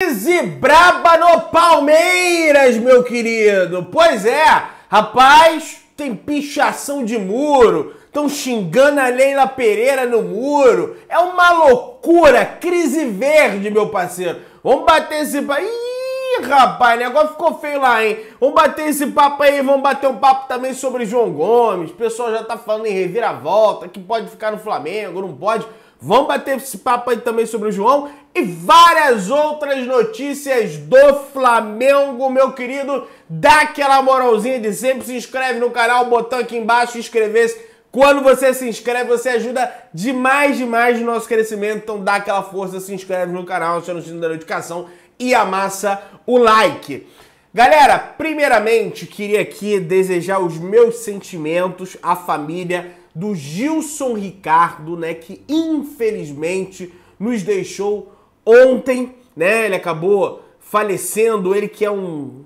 Crise braba no Palmeiras, meu querido. Pois é, rapaz, tem pichação de muro, estão xingando a Leila Pereira no muro. É uma loucura, crise verde, meu parceiro. Vamos bater esse papo. Ih, rapaz, negócio ficou feio lá, hein? Vamos bater esse papo aí, vamos bater um papo também sobre João Gomes. O pessoal já tá falando em reviravolta, que pode ficar no Flamengo, não pode. Vamos bater esse papo aí também sobre o João e várias outras notícias do Flamengo, meu querido. Dá aquela moralzinha de sempre, se inscreve no canal, botão aqui embaixo, inscrever-se. Quando você se inscreve, você ajuda demais, demais no nosso crescimento. Então dá aquela força, se inscreve no canal, aciona o sininho da notificação e amassa o like. Galera, primeiramente queria aqui desejar os meus sentimentos à família do Gilson Ricardo, né, que infelizmente nos deixou ontem, né? Ele acabou falecendo, ele que é um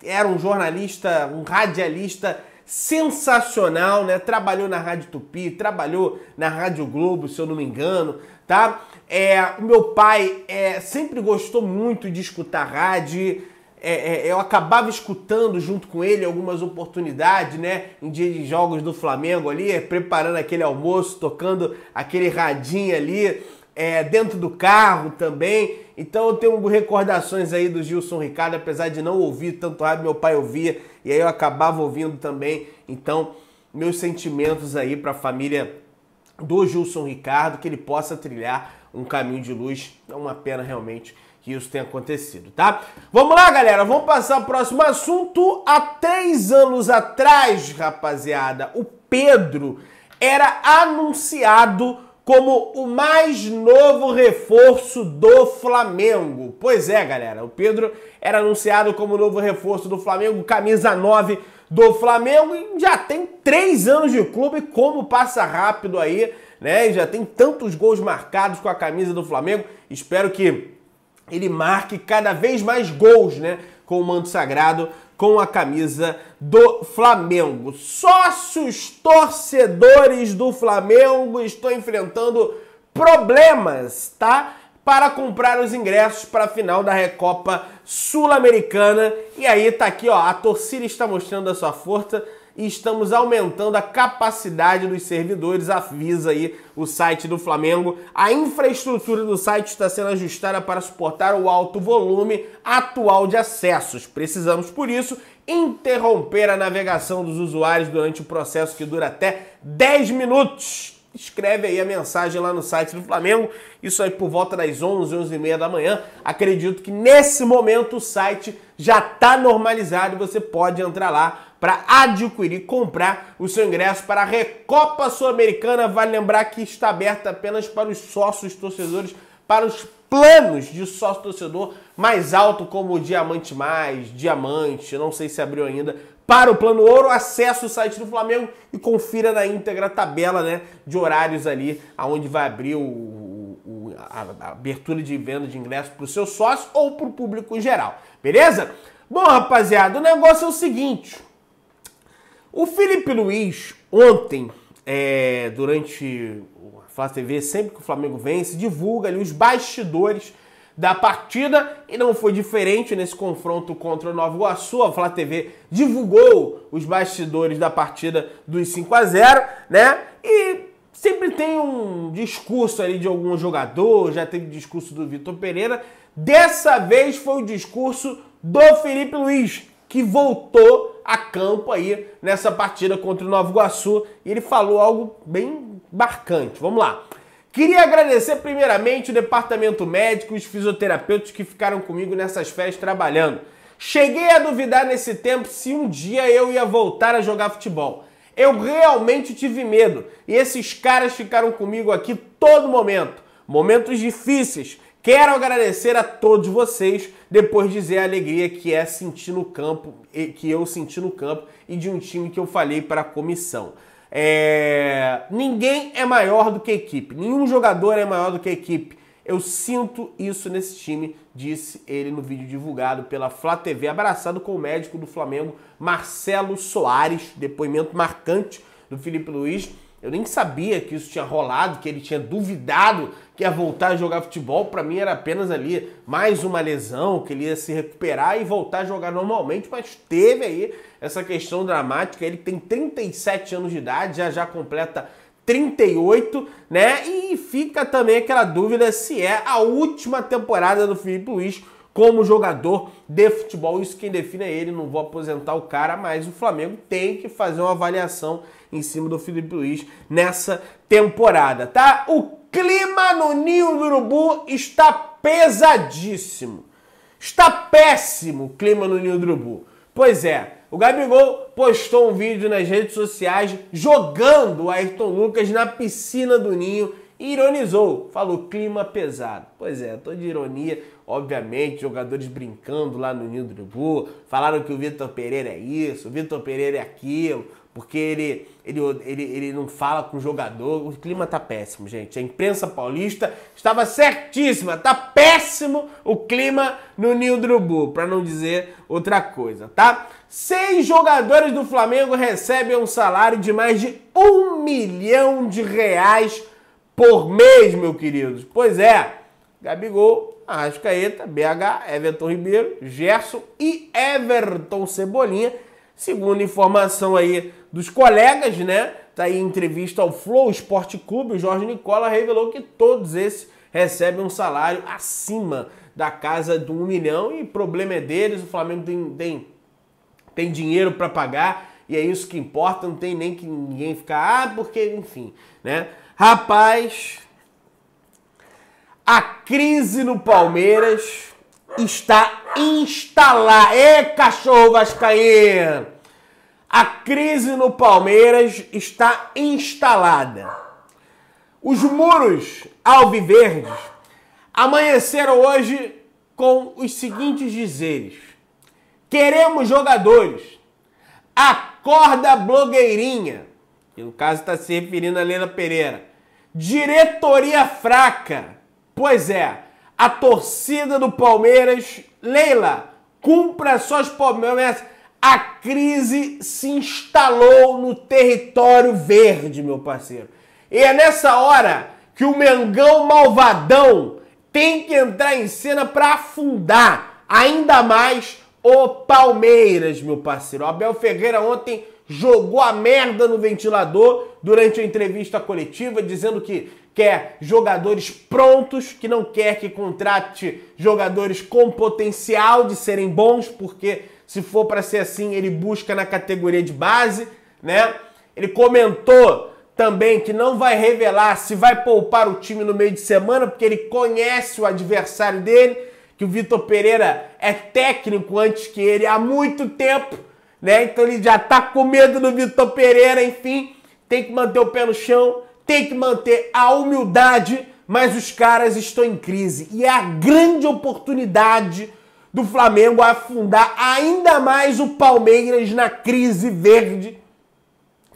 era um jornalista, um radialista sensacional, né? Trabalhou na Rádio Tupi, trabalhou na Rádio Globo, se eu não me engano, tá? É, o meu pai é, sempre gostou muito de escutar rádio, é, é, eu acabava escutando junto com ele algumas oportunidades, né? Em dia de jogos do Flamengo ali, preparando aquele almoço, tocando aquele radinho ali, é, dentro do carro também. Então eu tenho recordações aí do Gilson Ricardo, apesar de não ouvir tanto rádio, meu pai ouvia e aí eu acabava ouvindo também. Então, meus sentimentos aí para a família do Gilson Ricardo, que ele possa trilhar um caminho de luz. É uma pena realmente que isso tenha acontecido, tá? Vamos lá, galera, vamos passar ao o próximo assunto. Há três anos atrás, rapaziada, o Pedro era anunciado como o mais novo reforço do Flamengo. Pois é, galera, o Pedro era anunciado como o novo reforço do Flamengo, camisa 9 do Flamengo, e já tem três anos de clube, como passa rápido aí, né? já tem tantos gols marcados com a camisa do Flamengo. Espero que ele marque cada vez mais gols, né? Com o manto sagrado, com a camisa do Flamengo. Sócios torcedores do Flamengo estão enfrentando problemas, tá? Para comprar os ingressos para a final da Recopa Sul-Americana. E aí tá aqui, ó, a torcida está mostrando a sua força e estamos aumentando a capacidade dos servidores, avisa aí o site do Flamengo. A infraestrutura do site está sendo ajustada para suportar o alto volume atual de acessos. Precisamos, por isso, interromper a navegação dos usuários durante o processo que dura até 10 minutos. Escreve aí a mensagem lá no site do Flamengo, isso aí por volta das 11, 11 e meia da manhã. Acredito que nesse momento o site já está normalizado e você pode entrar lá para adquirir, comprar o seu ingresso para a Recopa Sul-Americana. Vale lembrar que está aberta apenas para os sócios torcedores, para os planos de sócio torcedor mais alto, como o Diamante Mais, Diamante, não sei se abriu ainda. Para o plano ouro, acesse o site do Flamengo e confira na íntegra a tabela né, de horários ali, aonde vai abrir o, a, abertura de venda de ingresso para o seu sócio ou para o público geral, beleza? Bom, rapaziada, o negócio é o seguinte: o Felipe Luiz, ontem, é, durante a Fácil TV, sempre que o Flamengo vence, divulga ali os bastidores da partida e não foi diferente nesse confronto contra o Nova Iguaçu. A Flá TV divulgou os bastidores da partida dos 5 a 0, né? E sempre tem um discurso ali de algum jogador, já teve discurso do Vitor Pereira. Dessa vez foi o discurso do Felipe Luiz, que voltou a campo aí nessa partida contra o Novo Iguaçu e ele falou algo bem marcante. Vamos lá. Queria agradecer primeiramente o departamento médico e os fisioterapeutas que ficaram comigo nessas férias trabalhando. Cheguei a duvidar nesse tempo se um dia eu ia voltar a jogar futebol. Eu realmente tive medo e esses caras ficaram comigo aqui todo momento. Momentos difíceis Quero agradecer a todos vocês, depois dizer a alegria que é sentir no campo, que eu senti no campo e de um time que eu falei para a comissão. É... Ninguém é maior do que a equipe, nenhum jogador é maior do que a equipe. Eu sinto isso nesse time, disse ele no vídeo divulgado pela Flá TV, abraçado com o médico do Flamengo, Marcelo Soares, depoimento marcante do Felipe Luiz eu nem sabia que isso tinha rolado, que ele tinha duvidado que ia voltar a jogar futebol. Para mim era apenas ali mais uma lesão, que ele ia se recuperar e voltar a jogar normalmente, mas teve aí essa questão dramática. Ele tem 37 anos de idade, já já completa 38, né? E fica também aquela dúvida se é a última temporada do Felipe Luiz como jogador de futebol. Isso quem define é ele, não vou aposentar o cara, mas o Flamengo tem que fazer uma avaliação em cima do Felipe Luiz nessa temporada, tá? O clima no Ninho do Urubu está pesadíssimo. Está péssimo o clima no Ninho do Urubu. Pois é, o Gabigol postou um vídeo nas redes sociais jogando o Ayrton Lucas na piscina do Ninho e ironizou, falou clima pesado. Pois é, tô de ironia, obviamente, jogadores brincando lá no Ninho do Urubu, falaram que o Vitor Pereira é isso, o Vitor Pereira é aquilo, porque ele, ele, ele, ele não fala com o jogador. O clima tá péssimo, gente. A imprensa paulista estava certíssima, tá péssimo o clima no Ninho do Urubu, para não dizer outra coisa, tá? Seis jogadores do Flamengo recebem um salário de mais de um milhão de reais por mês, meus queridos. Pois é, Gabigol, Arrascaeta, BH, Everton Ribeiro, Gerson e Everton Cebolinha. Segundo informação aí dos colegas, né? Tá aí em entrevista ao Flow Esporte Clube, o Jorge Nicola revelou que todos esses recebem um salário acima da casa do um milhão e problema é deles, o Flamengo tem, tem, tem dinheiro para pagar e é isso que importa, não tem nem que ninguém ficar, ah, porque, enfim, né? Rapaz, a crise no Palmeiras está instalada. É, cachorro vascaíno! A crise no Palmeiras está instalada. Os muros alviverdes amanheceram hoje com os seguintes dizeres: Queremos jogadores. Acorda blogueirinha que no caso está se referindo a Leila Pereira. Diretoria fraca. Pois é, a torcida do Palmeiras, Leila, cumpra suas promessas. A crise se instalou no território verde, meu parceiro. E é nessa hora que o Mengão malvadão tem que entrar em cena para afundar ainda mais o Palmeiras, meu parceiro. O Abel Ferreira ontem jogou a merda no ventilador durante a entrevista coletiva, dizendo que quer jogadores prontos, que não quer que contrate jogadores com potencial de serem bons, porque se for para ser assim, ele busca na categoria de base, né? Ele comentou também que não vai revelar se vai poupar o time no meio de semana, porque ele conhece o adversário dele, que o Vitor Pereira é técnico antes que ele há muito tempo né? Então ele já tá com medo do Vitor Pereira, enfim, tem que manter o pé no chão, tem que manter a humildade, mas os caras estão em crise e é a grande oportunidade do Flamengo afundar ainda mais o Palmeiras na crise verde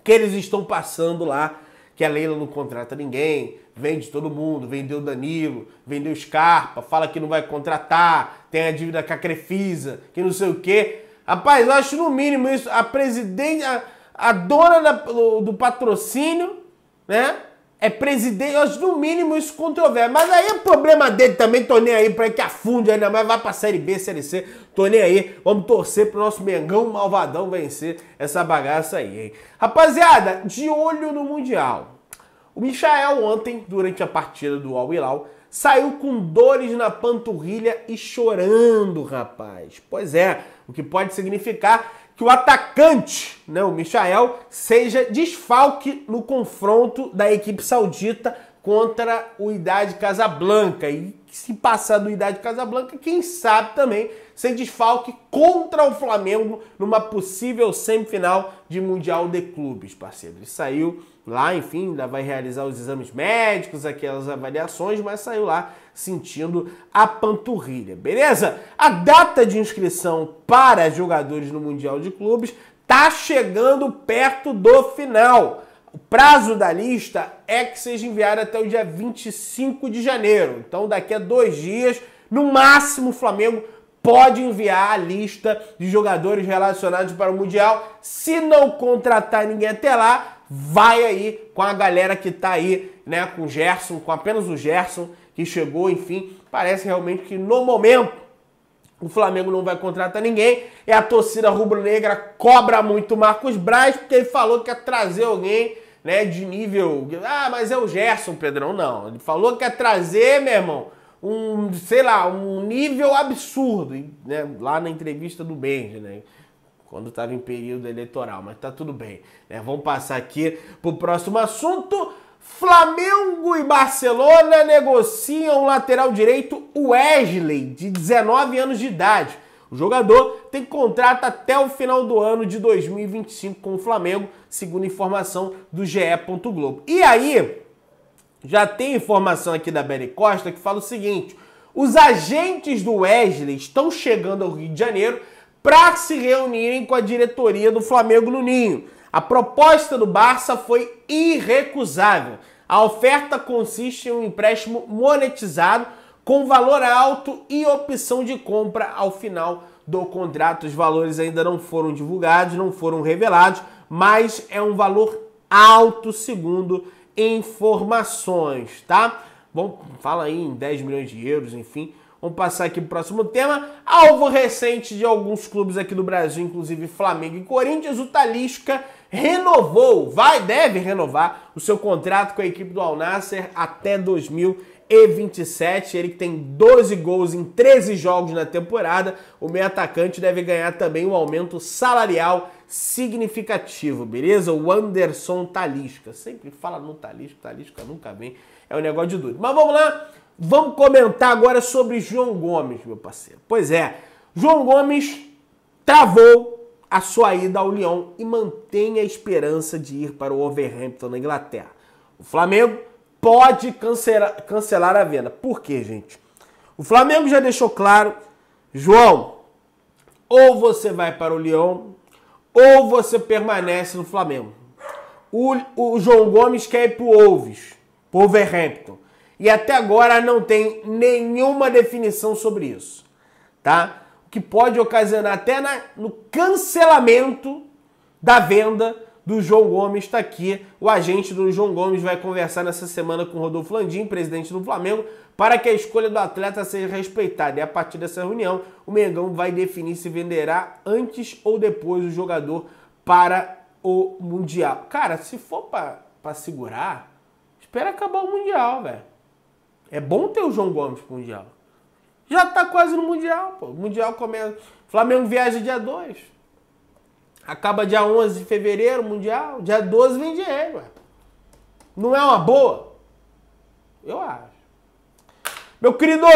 que eles estão passando lá, que a Leila não contrata ninguém, vende todo mundo, vendeu Danilo, vendeu Scarpa, fala que não vai contratar, tem a dívida com a Crefisa, que não sei o quê. Rapaz, eu acho no mínimo isso. A presidente, a, a dona da, do, do, patrocínio, né? É presidente, eu acho no mínimo isso controverso. Mas aí é problema dele também, tô nem aí pra que afunde ainda mais, vai pra Série B, Série C, tô nem aí. Vamos torcer pro nosso Mengão Malvadão vencer essa bagaça aí, hein? Rapaziada, de olho no Mundial. O Michael ontem, durante a partida do Al Hilal, saiu com dores na panturrilha e chorando, rapaz. Pois é, o que pode significar que o atacante, né, o Michael, seja desfalque no confronto da equipe saudita contra o Idade Casablanca. E se passar a anuidade Casablanca, quem sabe também se desfalque contra o Flamengo numa possível semifinal de Mundial de Clubes, parceiro. Ele saiu lá, enfim, ainda vai realizar os exames médicos, aquelas avaliações, mas saiu lá sentindo a panturrilha, beleza? A data de inscrição para jogadores no Mundial de Clubes tá chegando perto do final. O prazo da lista é que seja enviada até o dia 25 de janeiro. Então, daqui a dois dias, no máximo, o Flamengo pode enviar a lista de jogadores relacionados para o Mundial. Se não contratar ninguém até lá, vai aí com a galera que está aí, né? Com o Gerson, com apenas o Gerson, que chegou, enfim. Parece realmente que no momento o Flamengo não vai contratar ninguém. é a torcida rubro-negra cobra muito o Marcos Braz, porque ele falou que ia trazer alguém né, de nível. Ah, mas é o Gerson, Pedrão. Não. Ele falou que ia trazer, meu irmão, um, sei lá, um nível absurdo. Né, lá na entrevista do Benji, né? Quando estava em período eleitoral, mas tá tudo bem. Né? Vamos passar aqui pro próximo assunto. Flamengo e Barcelona negociam lateral direito Wesley, de 19 anos de idade jogador tem contrato até o final do ano de 2025 com o Flamengo, segundo informação do GE. Globo. E aí, já tem informação aqui da Belly Costa que fala o seguinte: os agentes do Wesley estão chegando ao Rio de Janeiro para se reunirem com a diretoria do Flamengo no Ninho. A proposta do Barça foi irrecusável. A oferta consiste em um empréstimo monetizado com valor alto e opção de compra ao final do contrato. Os valores ainda não foram divulgados, não foram revelados, mas é um valor alto, segundo informações, tá? Bom, fala aí em 10 milhões de euros, enfim. Vamos passar aqui para o próximo tema. Alvo recente de alguns clubes aqui do Brasil, inclusive Flamengo e Corinthians, o Talisca renovou, vai, deve renovar o seu contrato com a equipe do Al Nasser até 2020 e 27, ele que tem 12 gols em 13 jogos na temporada, o meio atacante deve ganhar também um aumento salarial significativo, beleza? O Anderson Talisca, sempre fala no Talisca, Talisca nunca vem, é um negócio de doido. Mas vamos lá, vamos comentar agora sobre João Gomes, meu parceiro. Pois é, João Gomes travou a sua ida ao Lyon e mantém a esperança de ir para o Overhampton na Inglaterra. O Flamengo pode cancelar, cancelar a venda. Por quê, gente? O Flamengo já deixou claro, João, ou você vai para o Leão ou você permanece no Flamengo. O, o João Gomes quer ir para o Wolves, para o Wolverhampton. E até agora não tem nenhuma definição sobre isso, tá? O que pode ocasionar até na, no cancelamento da venda do João Gomes está aqui. O agente do João Gomes vai conversar nessa semana com Rodolfo Landim, presidente do Flamengo, para que a escolha do atleta seja respeitada. E a partir dessa reunião, o Mengão vai definir se venderá antes ou depois o jogador para o Mundial. Cara, se for para segurar, espera acabar o Mundial, velho. É bom ter o João Gomes pro Mundial. Já tá quase no Mundial, pô. O Mundial começa. Flamengo viaja dia 2. Acaba dia 11 de fevereiro, Mundial. Dia 12 vem dinheiro. Ué. Não é uma boa? Eu acho. Meu querido,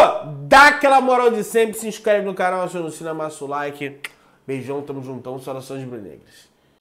dá aquela moral de sempre. Se inscreve no canal, aciona o sininho, amassa o like. Beijão, tamo juntão. Saudações brilhantes.